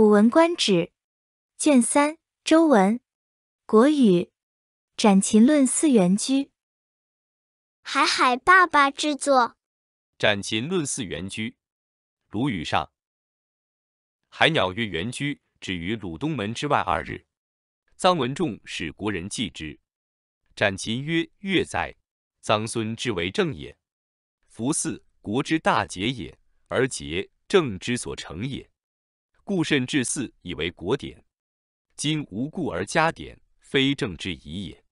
《古文观止》卷三周文，《国语》《斩禽论四元居》，海海爸爸制作，《斩禽论四元居》，《鲁语上》。海鸟曰：“元居止于鲁东门之外二日。”臧文仲使国人祭之。斩禽曰：“月在，臧孙之为政也，夫四国之大节也，而节政之所成也。”故慎至四，以为国典。今无故而加典，非政之宜也。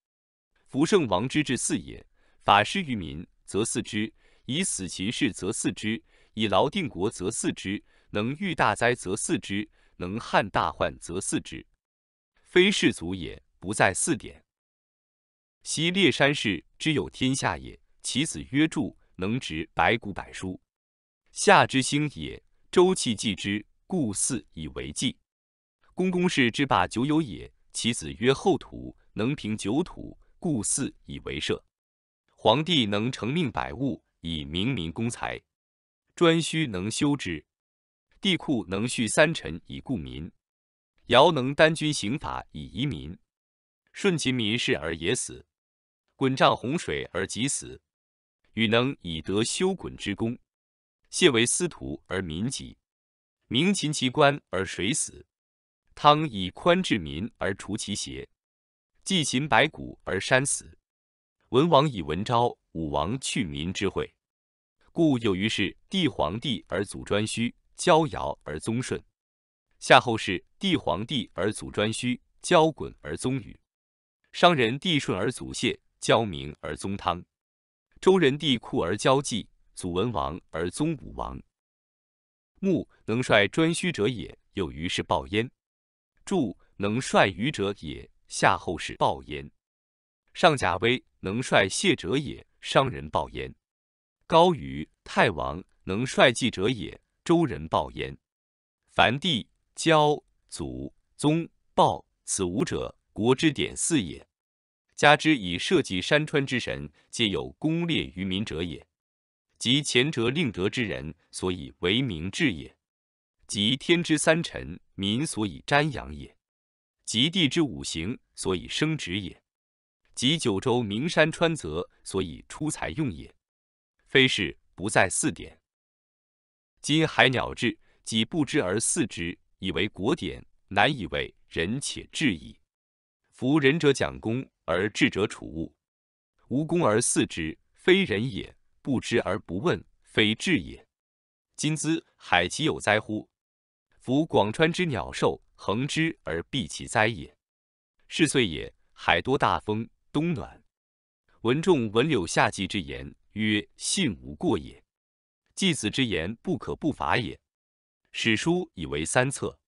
夫圣王之至四也，法师于民则四之，以死其事则四之，以劳定国则四之，能御大灾则四之，能撼大患则四之。非士族也不在四典。昔列山氏之有天下也，其子曰柱，能执百谷百书。夏之兴也，周气继之。故四以为祭。公公氏之霸久有也。其子曰后土，能平九土，故四以为社。皇帝能成命百物，以明民公财。颛顼能修之，帝库能蓄三臣以固民。尧能单君刑法以移民，顺其民事而也死。鲧丈洪水而即死，禹能以德修鲧之功，谢为司徒而民己。明秦其官而谁死，汤以宽治民而除其邪，祭秦白骨而山死。文王以文昭，武王去民之惠。故有于是，帝皇帝而祖颛顼，焦尧而宗舜；夏后氏帝皇帝而祖颛顼，交衮而宗禹；商人帝舜而祖谢，焦明而宗汤；周人帝喾而骄季，祖文王而宗武王。穆能率颛顼者也，有虞氏暴焉；祝能率虞者也，夏后氏暴焉；上甲威能率谢者也，商人暴焉；高禹太王能率季者也，周人暴焉。凡帝、郊、祖、宗报，此五者，国之典祀也。加之以社稷、山川之神，皆有功烈于民者也。即前者令德之人，所以为明治也；即天之三臣，民所以瞻仰也；即地之五行，所以生殖也；即九州名山川泽，所以出财用也。非是不在四典。今海鸟志，己不知而祀之，以为国典，难以为人且智矣。夫仁者讲功，而智者处物。无功而祀之，非人也。不知而不问，非智也。今兹海其有灾乎？夫广川之鸟兽，横之而避其灾也。是岁也，海多大风，冬暖。文仲闻柳下季之言，曰：信无过也。季子之言，不可不伐也。史书以为三策。